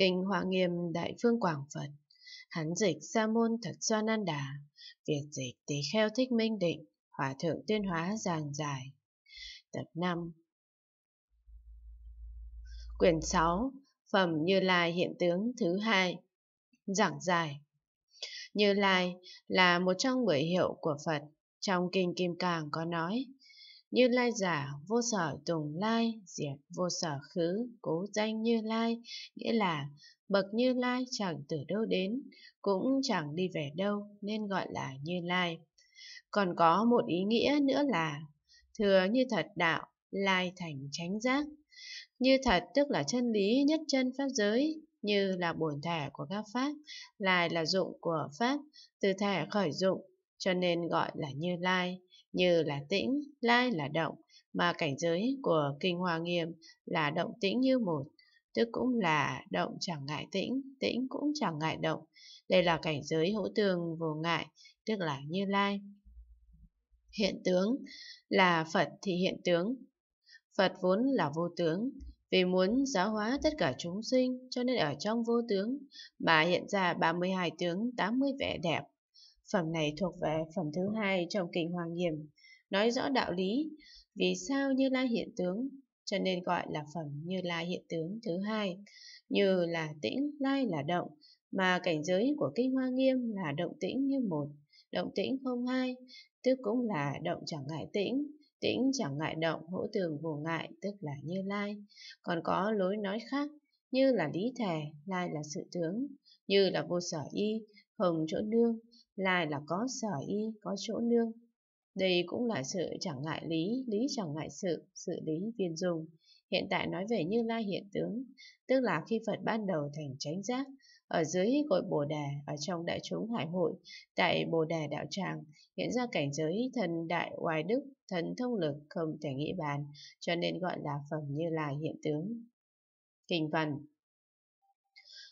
Kinh Hoa Nghiêm Đại Phương Quảng Phật, hắn dịch Sa môn Thật Xoan An Đà, việc dịch Tỳ Kheo Thích Minh Định, Hòa Thượng Tuyên Hóa Giảng Giải. Tập 5 Quyển 6 Phẩm Như Lai Hiện Tướng thứ hai Giảng Giải Như Lai là một trong mười hiệu của Phật. Trong Kinh Kim Cang có nói, như lai giả, vô sở tùng lai, diệt vô sở khứ, cố danh như lai, nghĩa là bậc như lai chẳng từ đâu đến, cũng chẳng đi về đâu nên gọi là như lai. Còn có một ý nghĩa nữa là thừa như thật đạo, lai thành chánh giác. Như thật tức là chân lý nhất chân pháp giới, như là bổn thể của các pháp, lai là dụng của pháp, từ thể khởi dụng, cho nên gọi là như lai như là tĩnh, lai là động, mà cảnh giới của kinh hoa nghiêm là động tĩnh như một, tức cũng là động chẳng ngại tĩnh, tĩnh cũng chẳng ngại động. Đây là cảnh giới hữu tường vô ngại, tức là như lai. Hiện tướng là Phật thì hiện tướng. Phật vốn là vô tướng, vì muốn giáo hóa tất cả chúng sinh cho nên ở trong vô tướng mà hiện ra 32 tướng 80 vẻ đẹp Phẩm này thuộc về phẩm thứ hai trong kinh Hoàng Nghiêm, nói rõ đạo lý, vì sao Như Lai hiện tướng, cho nên gọi là phẩm Như Lai hiện tướng thứ hai, như là tĩnh, lai là động, mà cảnh giới của kinh Hoa Nghiêm là động tĩnh như một, động tĩnh không hai, tức cũng là động chẳng ngại tĩnh, tĩnh chẳng ngại động, hỗ tường vô ngại, tức là Như Lai, còn có lối nói khác như là lý thể, lai là sự tướng, như là vô sở y, hồng chỗ nương, lại là có sở y, có chỗ nương. Đây cũng là sự chẳng ngại lý, lý chẳng ngại sự, sự lý viên dùng. Hiện tại nói về Như Lai hiện tướng, tức là khi Phật ban đầu thành chánh giác, ở dưới cội Bồ đề ở trong đại chúng hải hội, tại Bồ đề Đạo Tràng, hiện ra cảnh giới thần đại oai đức, thần thông lực không thể nghĩ bàn, cho nên gọi là phẩm Như Lai hiện tướng. Kinh văn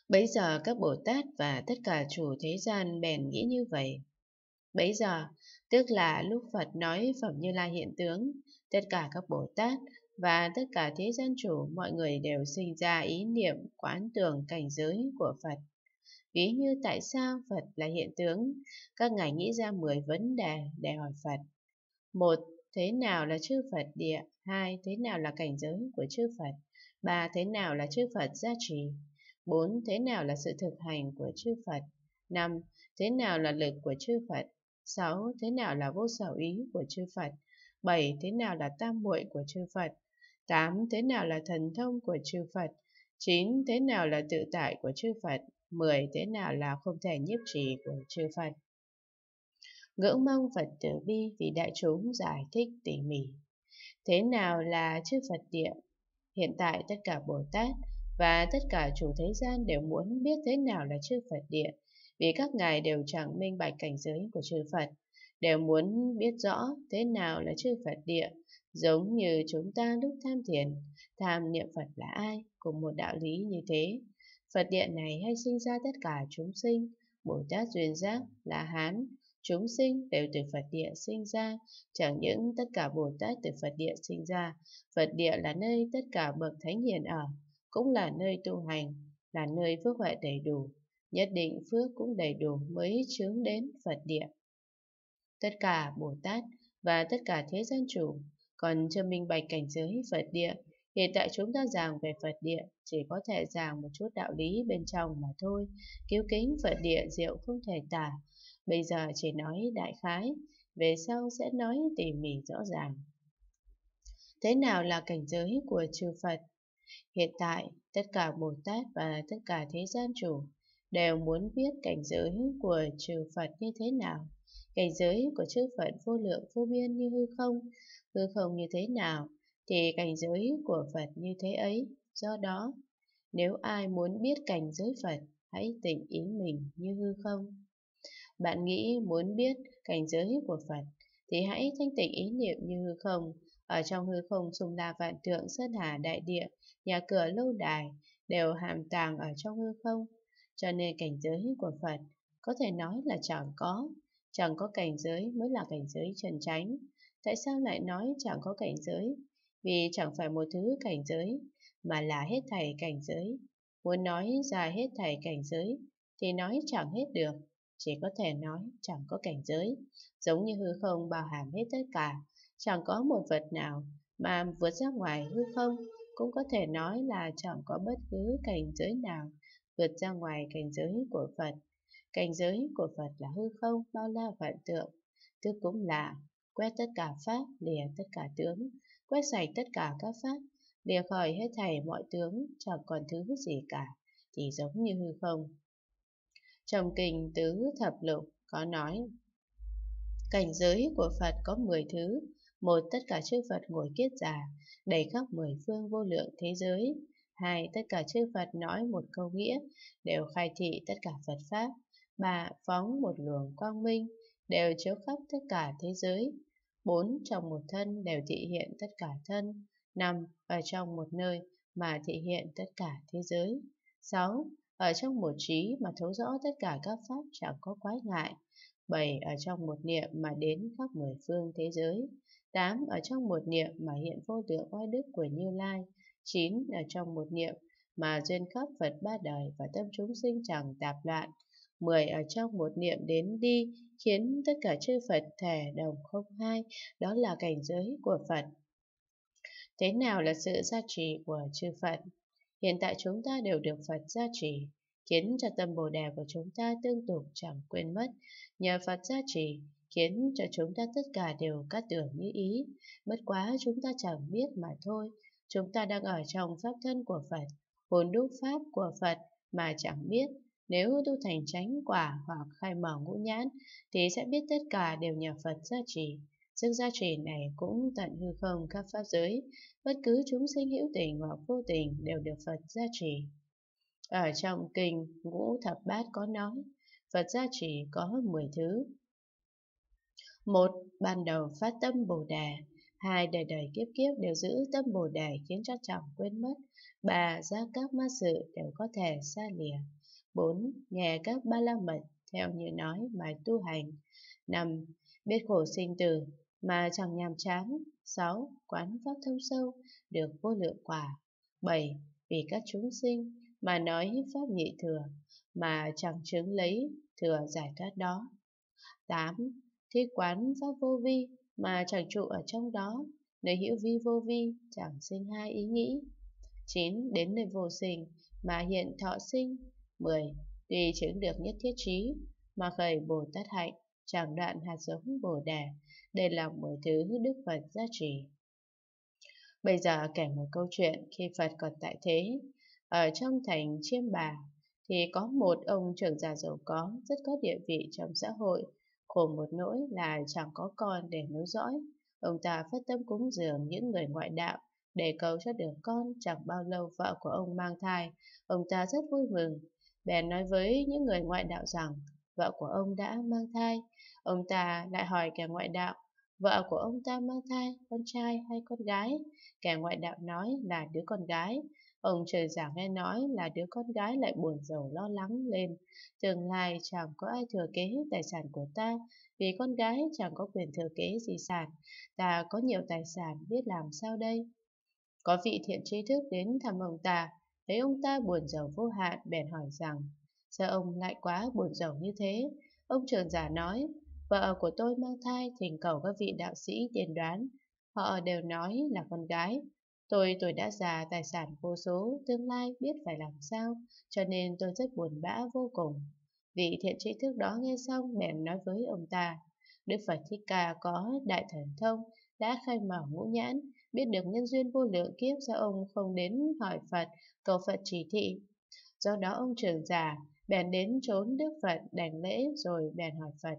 Bấy giờ các Bồ Tát và tất cả chủ thế gian bèn nghĩ như vậy. Bấy giờ, tức là lúc Phật nói Phẩm Như Lai hiện tướng, tất cả các Bồ Tát và tất cả thế gian chủ mọi người đều sinh ra ý niệm quán tưởng cảnh giới của Phật. Ví như tại sao Phật là hiện tướng, các ngài nghĩ ra 10 vấn đề để hỏi Phật. một Thế nào là chư Phật địa? hai Thế nào là cảnh giới của chư Phật? ba Thế nào là chư Phật gia trì? 4. Thế nào là sự thực hành của chư Phật? 5. Thế nào là lực của chư Phật? 6. Thế nào là vô sở ý của chư Phật? 7. Thế nào là tam muội của chư Phật? 8. Thế nào là thần thông của chư Phật? 9. Thế nào là tự tại của chư Phật? 10. Thế nào là không thể nhiếp trì của chư Phật? Ngưỡng mong Phật tử bi vì đại chúng giải thích tỉ mỉ. Thế nào là chư Phật địa? Hiện tại tất cả Bồ Tát và tất cả chủ thế gian đều muốn biết thế nào là chư Phật địa, vì các ngài đều chẳng minh bạch cảnh giới của chư Phật, đều muốn biết rõ thế nào là chư Phật địa, giống như chúng ta lúc tham thiền, tham niệm Phật là ai, cùng một đạo lý như thế. Phật địa này hay sinh ra tất cả chúng sinh, Bồ Tát duyên giác là Hán, chúng sinh đều từ Phật địa sinh ra, chẳng những tất cả Bồ Tát từ Phật địa sinh ra, Phật địa là nơi tất cả bậc thánh hiền ở, cũng là nơi tu hành, là nơi phước huệ đầy đủ, nhất định phước cũng đầy đủ mới chứng đến Phật địa. Tất cả Bồ Tát và tất cả thế gian chủ còn chưa minh bạch cảnh giới Phật địa, hiện tại chúng ta giảng về Phật địa chỉ có thể giảng một chút đạo lý bên trong mà thôi, cứu kính Phật địa diệu không thể tả. Bây giờ chỉ nói đại khái, về sau sẽ nói tỉ mỉ rõ ràng. Thế nào là cảnh giới của chư Phật? Hiện tại, tất cả Bồ Tát và tất cả thế gian chủ đều muốn biết cảnh giới của chư Phật như thế nào, cảnh giới của chư Phật vô lượng vô biên như hư không, hư không như thế nào, thì cảnh giới của Phật như thế ấy. Do đó, nếu ai muốn biết cảnh giới Phật, hãy tỉnh ý mình như hư không. Bạn nghĩ muốn biết cảnh giới của Phật, thì hãy thanh tịnh ý niệm như hư không, ở trong hư không xung la vạn tượng sơn hà đại địa, nhà cửa lâu đài đều hàm tàng ở trong hư không, cho nên cảnh giới của Phật có thể nói là chẳng có, chẳng có cảnh giới mới là cảnh giới trần tránh. Tại sao lại nói chẳng có cảnh giới? Vì chẳng phải một thứ cảnh giới, mà là hết thảy cảnh giới. Muốn nói ra hết thảy cảnh giới, thì nói chẳng hết được, chỉ có thể nói chẳng có cảnh giới, giống như hư không bao hàm hết tất cả, chẳng có một vật nào mà vượt ra ngoài hư không, cũng có thể nói là chẳng có bất cứ cảnh giới nào vượt ra ngoài cảnh giới của Phật. Cảnh giới của Phật là hư không bao la vạn tượng, tức cũng là quét tất cả pháp, lìa tất cả tướng, quét sạch tất cả các pháp, lìa khỏi hết thảy mọi tướng, chẳng còn thứ gì cả, thì giống như hư không. Trong kinh tứ thập lục có nói, cảnh giới của Phật có 10 thứ, một, tất cả chư Phật ngồi kiết già đầy khắp mười phương vô lượng thế giới. Hai, tất cả chư Phật nói một câu nghĩa, đều khai thị tất cả Phật Pháp. Ba, phóng một luồng quang minh, đều chiếu khắp tất cả thế giới. Bốn, trong một thân đều thị hiện tất cả thân. Năm, ở trong một nơi mà thị hiện tất cả thế giới. Sáu, ở trong một trí mà thấu rõ tất cả các pháp chẳng có quái ngại. Bảy, ở trong một niệm mà đến khắp mười phương thế giới. 8. Ở trong một niệm mà hiện vô tượng oai đức của Như Lai. 9. Ở trong một niệm mà duyên khắp Phật ba đời và tâm chúng sinh chẳng tạp loạn. 10. Ở trong một niệm đến đi, khiến tất cả chư Phật thể đồng không hai, đó là cảnh giới của Phật. Thế nào là sự gia trì của chư Phật? Hiện tại chúng ta đều được Phật gia trì, khiến cho tâm Bồ Đề của chúng ta tương tục chẳng quên mất. Nhờ Phật gia trì, khiến cho chúng ta tất cả đều cắt tưởng như ý. Bất quá chúng ta chẳng biết mà thôi, chúng ta đang ở trong pháp thân của Phật, hồn đúc pháp của Phật mà chẳng biết. Nếu tu thành tránh quả hoặc khai mở ngũ nhãn thì sẽ biết tất cả đều nhờ Phật gia trì. Sức gia trì này cũng tận hư không các pháp giới, bất cứ chúng sinh hữu tình hoặc vô tình đều được Phật gia trì. Ở trong kinh Ngũ Thập Bát có nói, Phật gia trì có 10 thứ, một, ban đầu phát tâm Bồ đề Hai, đời đời kiếp kiếp đều giữ tâm Bồ đề khiến cho chồng quên mất. Ba, ra các ma sự đều có thể xa lìa. Bốn, nghe các ba la mật theo như nói mà tu hành. Năm, biết khổ sinh tử mà chẳng nhàm chán. Sáu, quán pháp thông sâu, được vô lượng quả. Bảy, vì các chúng sinh mà nói pháp nhị thừa, mà chẳng chứng lấy thừa giải thoát đó. 8 thi quán giác vô vi mà chẳng trụ ở trong đó, nơi hữu vi vô vi chẳng sinh hai ý nghĩ. 9. Đến nơi vô sinh mà hiện thọ sinh. 10. Tùy chứng được nhất thiết trí mà khởi Bồ Tát hạnh, chẳng đoạn hạt giống Bồ đề Đây là một thứ Đức Phật gia trì. Bây giờ kể một câu chuyện khi Phật còn tại thế. Ở trong thành Chiêm Bà thì có một ông trưởng già giàu có, rất có địa vị trong xã hội, Khổ một nỗi là chẳng có con để nối dõi. Ông ta phát tâm cúng dường những người ngoại đạo để cầu cho được con chẳng bao lâu vợ của ông mang thai. Ông ta rất vui mừng. Bèn nói với những người ngoại đạo rằng vợ của ông đã mang thai. Ông ta lại hỏi kẻ ngoại đạo vợ của ông ta mang thai con trai hay con gái. Kẻ ngoại đạo nói là đứa con gái. Ông trời giả nghe nói là đứa con gái lại buồn giàu lo lắng lên. Tương lai chẳng có ai thừa kế hết tài sản của ta, vì con gái chẳng có quyền thừa kế di sản. Ta có nhiều tài sản, biết làm sao đây? Có vị thiện trí thức đến thăm ông ta, thấy ông ta buồn giàu vô hạn, bèn hỏi rằng, sao ông lại quá buồn giàu như thế? Ông trường giả nói, vợ của tôi mang thai thỉnh cầu các vị đạo sĩ tiền đoán. Họ đều nói là con gái, Tôi tuổi đã già tài sản vô số, tương lai biết phải làm sao, cho nên tôi rất buồn bã vô cùng. Vị thiện trí thức đó nghe xong bèn nói với ông ta, Đức Phật Thích Ca có đại thần thông, đã khai mở ngũ nhãn, biết được nhân duyên vô lượng kiếp do ông không đến hỏi Phật, cầu Phật chỉ thị. Do đó ông trưởng già bèn đến trốn Đức Phật đảnh lễ rồi bèn hỏi Phật.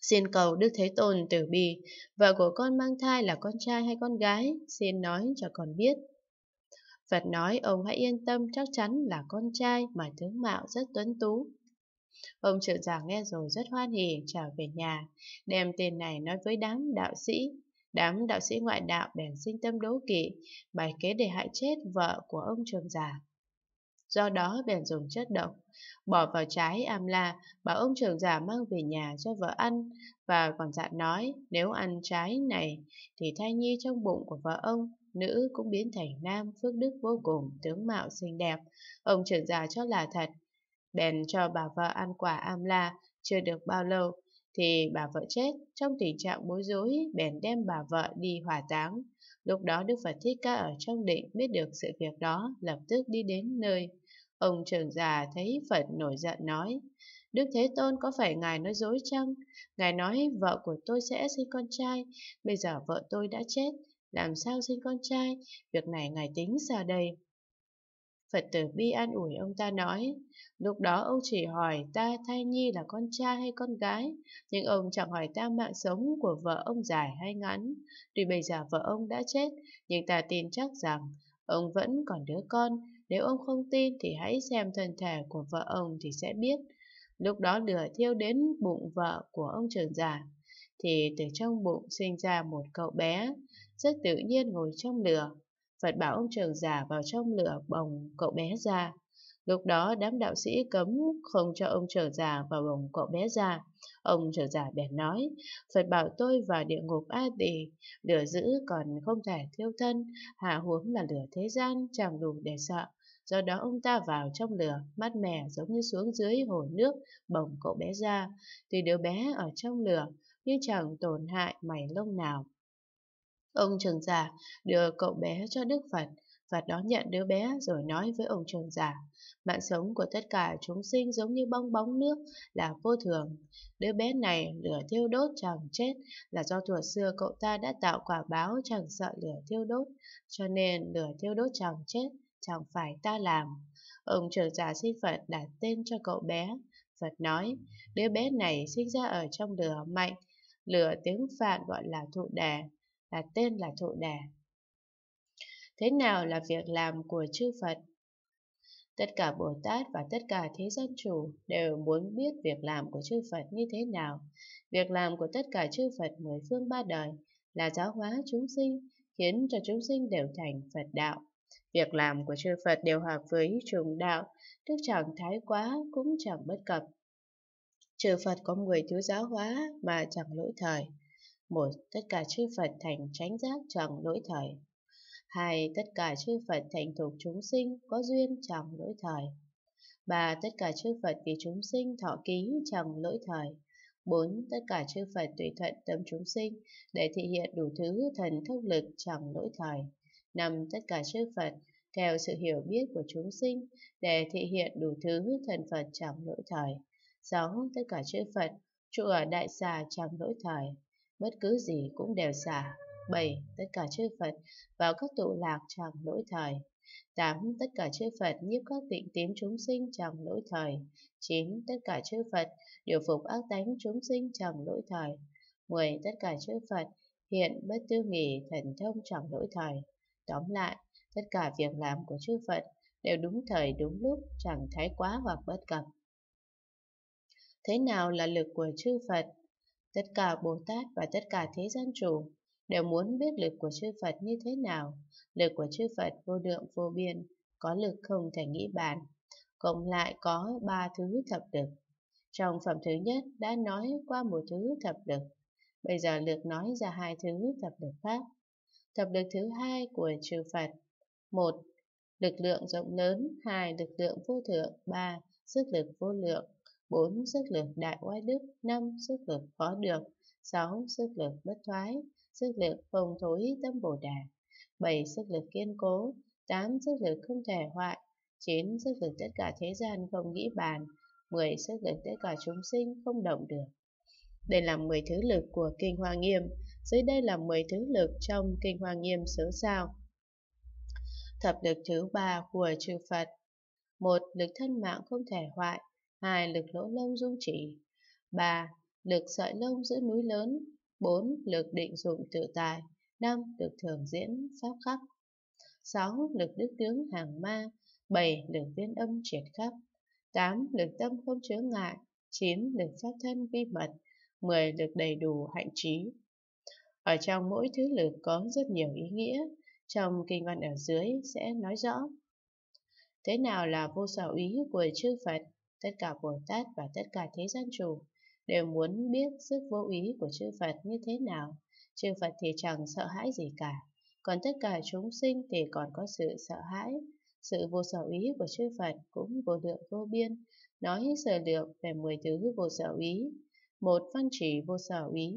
Xin cầu Đức Thế Tôn tử bì vợ của con mang thai là con trai hay con gái, xin nói cho con biết. Phật nói ông hãy yên tâm chắc chắn là con trai mà tướng mạo rất tuấn tú. Ông trưởng giả nghe rồi rất hoan hỉ trở về nhà, đem tên này nói với đám đạo sĩ. Đám đạo sĩ ngoại đạo bèn sinh tâm đố kỵ, bài kế để hại chết vợ của ông trường giả do đó bèn dùng chất độc, bỏ vào trái amla, bảo ông trưởng giả mang về nhà cho vợ ăn, và còn dặn nói nếu ăn trái này thì thai nhi trong bụng của vợ ông nữ cũng biến thành nam phước đức vô cùng tướng mạo xinh đẹp ông trưởng già cho là thật bèn cho bà vợ ăn quả amla chưa được bao lâu thì bà vợ chết trong tình trạng bối rối bèn đem bà vợ đi hỏa táng lúc đó đức phật thích ca ở trong định biết được sự việc đó lập tức đi đến nơi Ông trưởng già thấy Phật nổi giận nói, Đức Thế Tôn có phải ngài nói dối chăng? Ngài nói vợ của tôi sẽ sinh con trai, bây giờ vợ tôi đã chết, làm sao sinh con trai? Việc này ngài tính sao đây. Phật tử bi an ủi ông ta nói, lúc đó ông chỉ hỏi ta thai nhi là con trai hay con gái, nhưng ông chẳng hỏi ta mạng sống của vợ ông dài hay ngắn. Tuy bây giờ vợ ông đã chết, nhưng ta tin chắc rằng ông vẫn còn đứa con, nếu ông không tin thì hãy xem thân thể của vợ ông thì sẽ biết. Lúc đó lửa thiêu đến bụng vợ của ông trưởng giả, thì từ trong bụng sinh ra một cậu bé, rất tự nhiên ngồi trong lửa. Phật bảo ông trưởng giả vào trong lửa bồng cậu bé ra. Lúc đó đám đạo sĩ cấm không cho ông trưởng giả vào bồng cậu bé ra. Ông trưởng giả bèn nói, Phật bảo tôi vào địa ngục A Tỳ, lửa giữ còn không thể thiêu thân, hạ huống là lửa thế gian chẳng đủ để sợ do đó ông ta vào trong lửa, mát mẻ giống như xuống dưới hồ nước, bồng cậu bé ra. Tuy đứa bé ở trong lửa, nhưng chẳng tổn hại mảy lông nào. Ông trường giả đưa cậu bé cho Đức Phật, Phật đón nhận đứa bé rồi nói với ông trường giả, mạng sống của tất cả chúng sinh giống như bong bóng nước là vô thường. Đứa bé này lửa thiêu đốt chẳng chết là do thuở xưa cậu ta đã tạo quả báo chẳng sợ lửa thiêu đốt, cho nên lửa thiêu đốt chẳng chết chẳng phải ta làm. Ông trưởng giả xin Phật đặt tên cho cậu bé. Phật nói, đứa bé này sinh ra ở trong lửa mạnh, lửa tiếng Phạn gọi là thụ đà, đặt tên là thụ đà. Thế nào là việc làm của chư Phật? Tất cả Bồ Tát và tất cả thế gian chủ đều muốn biết việc làm của chư Phật như thế nào. Việc làm của tất cả chư Phật mười phương ba đời là giáo hóa chúng sinh, khiến cho chúng sinh đều thành Phật đạo. Việc làm của chư Phật đều hợp với trùng đạo, tức chẳng thái quá cũng chẳng bất cập. Chư Phật có người thiếu giáo hóa mà chẳng lỗi thời. Một, tất cả chư Phật thành tránh giác chẳng lỗi thời. Hai, tất cả chư Phật thành thuộc chúng sinh có duyên chẳng lỗi thời. Ba, tất cả chư Phật vì chúng sinh thọ ký chẳng lỗi thời. 4. Tất cả chư Phật tùy thuận tâm chúng sinh để thể hiện đủ thứ thần thông lực chẳng lỗi thời năm tất cả chư Phật theo sự hiểu biết của chúng sinh để thị hiện đủ thứ thần Phật chẳng lỗi thời. 6. Tất cả chư Phật trụ ở đại xà chẳng lỗi thời, bất cứ gì cũng đều xả. 7. Tất cả chư Phật vào các tụ lạc chẳng lỗi thời. 8. Tất cả chư Phật nhiếp các tịnh tiến chúng sinh chẳng lỗi thời. 9. Tất cả chư Phật điều phục ác tánh chúng sinh chẳng lỗi thời. 10. Tất cả chư Phật hiện bất tư nghỉ thần thông chẳng lỗi thời. Tóm lại, tất cả việc làm của chư Phật đều đúng thời đúng lúc, chẳng thái quá hoặc bất cập. Thế nào là lực của chư Phật? Tất cả Bồ Tát và tất cả thế gian chủ đều muốn biết lực của chư Phật như thế nào. Lực của chư Phật vô lượng vô biên, có lực không thể nghĩ bàn. Cộng lại có ba thứ thập lực. Trong phẩm thứ nhất đã nói qua một thứ thập lực. Bây giờ lược nói ra hai thứ thập lực khác. Tập lực thứ hai của trừ Phật một Lực lượng rộng lớn hai Lực lượng vô thượng ba Sức lực vô lượng bốn Sức lực đại oai đức năm Sức lực khó được sáu Sức lực bất thoái Sức lực không thối tâm Bồ Đà bảy Sức lực kiên cố tám Sức lực không thể hoại chín Sức lực tất cả thế gian không nghĩ bàn mười Sức lực tất cả chúng sinh không động được đây là 10 thứ lực của Kinh Hoa Nghiêm dưới đây là 10 thứ lực trong Kinh hoàng Nghiêm xứ Sao. Thập lực thứ ba của chư Phật một Lực thân mạng không thể hoại hai Lực lỗ lông dung chỉ ba Lực sợi lông giữa núi lớn bốn Lực định dụng tự tài năm Lực thường diễn pháp khắp sáu Lực đức tướng hàng ma bảy Lực viên âm triệt khắp tám Lực tâm không chứa ngại chín Lực pháp thân vi mật mười Lực đầy đủ hạnh trí ở trong mỗi thứ lực có rất nhiều ý nghĩa, trong kinh văn ở dưới sẽ nói rõ. Thế nào là vô sở ý của chư Phật? Tất cả Bồ Tát và tất cả thế gian chủ đều muốn biết sức vô ý của chư Phật như thế nào. Chư Phật thì chẳng sợ hãi gì cả, còn tất cả chúng sinh thì còn có sự sợ hãi. Sự vô sở ý của chư Phật cũng vô lượng vô biên, nói sở lược về mười thứ vô sở ý. Một văn chỉ vô sở ý,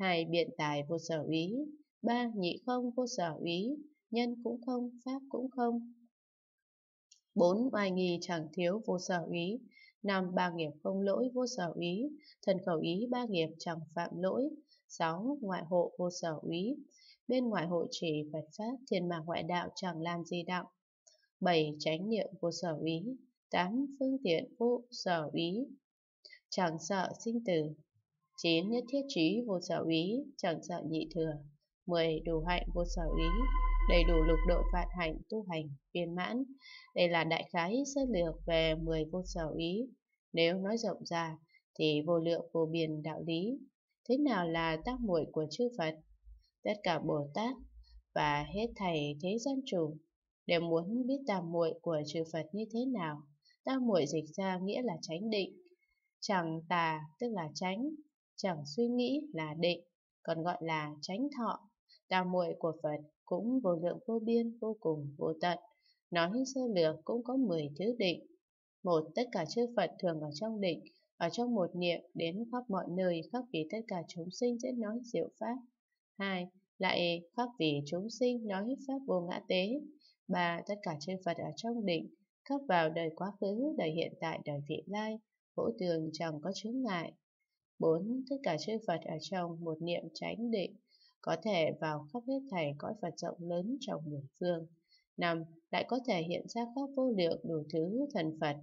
hai biện tài vô sở úy, ba nhị không vô sở úy, nhân cũng không, pháp cũng không. bốn Oai nghi chẳng thiếu vô sở úy, năm Ba nghiệp không lỗi vô sở úy, thần khẩu ý ba nghiệp chẳng phạm lỗi, sáu Ngoại hộ vô sở úy, bên ngoại hộ chỉ Phật Pháp thiên mà ngoại đạo chẳng làm gì đạo. bảy Chánh niệm vô sở úy, tám Phương tiện vô sở úy, chẳng sợ sinh tử. 9. Nhất thiết trí vô sở ý, chẳng sợ nhị thừa. 10. Đủ hạnh vô sở ý, đầy đủ lục độ vạn hạnh tu hành viên mãn. Đây là đại khái sơ lược về 10 vô sở ý. Nếu nói rộng ra thì vô lượng vô biên đạo lý. Thế nào là tác muội của chư Phật? Tất cả Bồ Tát và hết thầy thế gian chủ đều muốn biết tác muội của chư Phật như thế nào. tác muội dịch ra nghĩa là tránh định, chẳng tà tức là tránh, chẳng suy nghĩ là định, còn gọi là tránh thọ. Đạo muội của Phật cũng vô lượng vô biên, vô cùng, vô tận. Nói sơ lược cũng có 10 thứ định. Một, tất cả chư Phật thường ở trong định, ở trong một niệm đến khắp mọi nơi, khắp vì tất cả chúng sinh sẽ nói diệu pháp. Hai, lại khắp vì chúng sinh nói pháp vô ngã tế. Ba, tất cả chư Phật ở trong định, khắp vào đời quá khứ, đời hiện tại, đời vị lai, hỗ tường chẳng có chướng ngại. 4. Tất cả chư Phật ở trong một niệm chánh định có thể vào khắp hết thảy cõi Phật rộng lớn trong mười phương. 5. Lại có thể hiện ra các vô lượng đủ thứ thần Phật.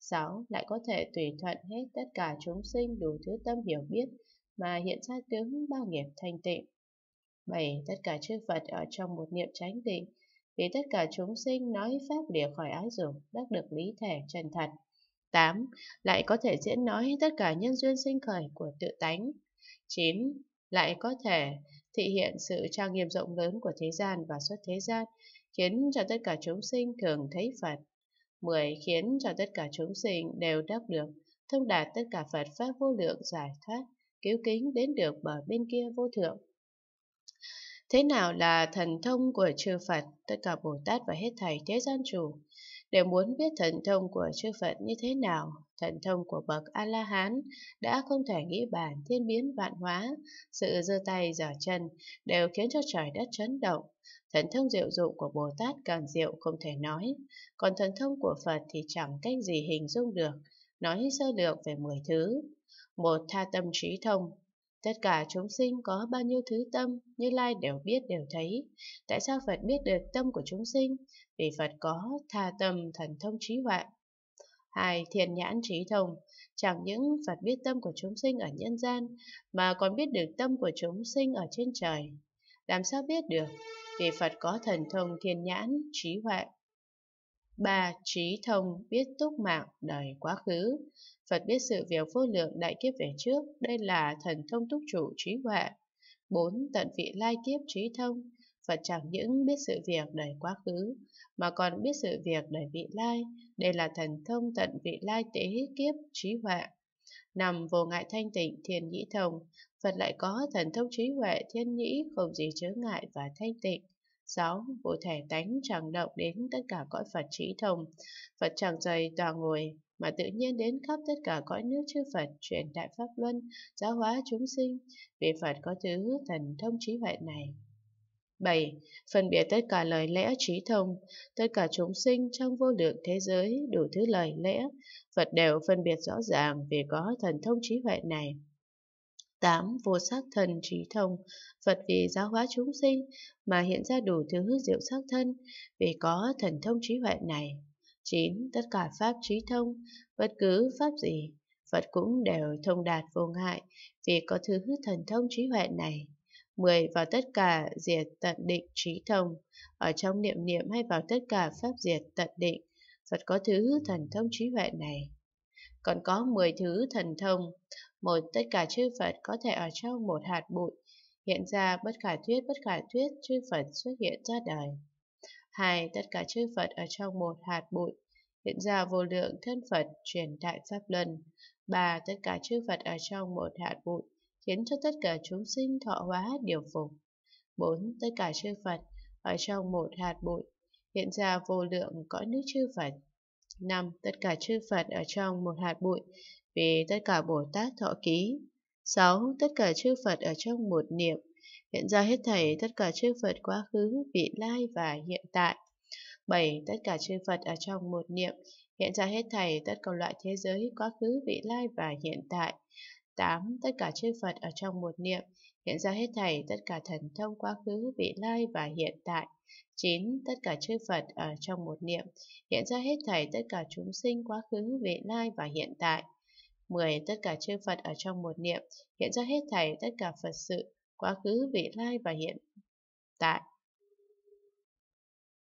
6. Lại có thể tùy thuận hết tất cả chúng sinh đủ thứ tâm hiểu biết mà hiện ra tướng ba nghiệp thanh tịnh. 7. Tất cả chư Phật ở trong một niệm chánh định vì tất cả chúng sinh nói pháp lìa khỏi ái dục đắc được lý thể chân thật. 8. Lại có thể diễn nói tất cả nhân duyên sinh khởi của tự tánh. 9. Lại có thể thị hiện sự trang nghiêm rộng lớn của thế gian và xuất thế gian, khiến cho tất cả chúng sinh thường thấy Phật. 10. Khiến cho tất cả chúng sinh đều đáp được, thông đạt tất cả Phật Pháp vô lượng giải thoát, cứu kính đến được bờ bên kia vô thượng. Thế nào là thần thông của chư Phật, tất cả Bồ Tát và hết thầy thế gian chủ đều muốn biết thần thông của chư Phật như thế nào. Thần thông của bậc A-la-hán đã không thể nghĩ bản thiên biến vạn hóa, sự giơ tay giở chân đều khiến cho trời đất chấn động. Thần thông diệu dụng của Bồ Tát càng diệu không thể nói, còn thần thông của Phật thì chẳng cách gì hình dung được, nói sơ lược về 10 thứ. Một tha tâm trí thông, Tất cả chúng sinh có bao nhiêu thứ tâm, Như Lai đều biết đều thấy. Tại sao Phật biết được tâm của chúng sinh? Vì Phật có tha tâm thần thông trí huệ. Hai, thiền nhãn trí thông. Chẳng những Phật biết tâm của chúng sinh ở nhân gian, mà còn biết được tâm của chúng sinh ở trên trời. Làm sao biết được? Vì Phật có thần thông thiền nhãn, trí huệ. 3. Trí thông biết túc mạng đời quá khứ. Phật biết sự việc vô lượng đại kiếp về trước, đây là thần thông túc chủ trí huệ. 4. Tận vị lai kiếp trí thông. Phật chẳng những biết sự việc đời quá khứ, mà còn biết sự việc đời vị lai. Đây là thần thông tận vị lai tế kiếp trí huệ. Nằm vô ngại thanh tịnh thiền nhĩ thông, Phật lại có thần thông trí huệ thiên nhĩ không gì chướng ngại và thanh tịnh giáo vô thể tánh chẳng động đến tất cả cõi Phật trí thông, Phật chẳng rời tòa ngồi, mà tự nhiên đến khắp tất cả cõi nước chư Phật, truyền đại pháp luân, giáo hóa chúng sinh, vì Phật có thứ thần thông trí huệ này. 7. Phân biệt tất cả lời lẽ trí thông, tất cả chúng sinh trong vô lượng thế giới đủ thứ lời lẽ, Phật đều phân biệt rõ ràng vì có thần thông trí huệ này. 8. Vô sắc thần trí thông Phật vì giáo hóa chúng sinh mà hiện ra đủ thứ diệu sắc thân vì có thần thông trí huệ này. 9. Tất cả pháp trí thông, bất cứ pháp gì, Phật cũng đều thông đạt vô ngại vì có thứ thần thông trí huệ này. 10. Vào tất cả diệt tận định trí thông, ở trong niệm niệm hay vào tất cả pháp diệt tận định, Phật có thứ thần thông trí huệ này. Còn có 10 thứ thần thông, một, tất cả chư Phật có thể ở trong một hạt bụi, hiện ra bất khả thuyết bất khả thuyết chư Phật xuất hiện ra đời. Hai, tất cả chư Phật ở trong một hạt bụi, hiện ra vô lượng thân Phật truyền tại pháp luân. Ba, tất cả chư Phật ở trong một hạt bụi, khiến cho tất cả chúng sinh thọ hóa điều phục. Bốn, tất cả chư Phật ở trong một hạt bụi, hiện ra vô lượng cõi nước chư Phật. Năm, tất cả chư Phật ở trong một hạt bụi, vì tất cả Bồ Tát thọ ký. 6. Tất cả chư Phật ở trong một niệm, hiện ra hết thảy tất cả chư Phật quá khứ, vị lai và hiện tại. 7. Tất cả chư Phật ở trong một niệm, hiện ra hết thảy tất cả loại thế giới quá khứ, vị lai và hiện tại. 8. Tất cả chư Phật ở trong một niệm, hiện ra hết thảy tất cả thần thông quá khứ, vị lai và hiện tại. 9. Tất cả chư Phật ở trong một niệm, hiện ra hết thảy tất cả chúng sinh quá khứ, vị lai và hiện tại. 10. Tất cả chư Phật ở trong một niệm, hiện ra hết thảy tất cả Phật sự, quá khứ, vị lai và hiện tại.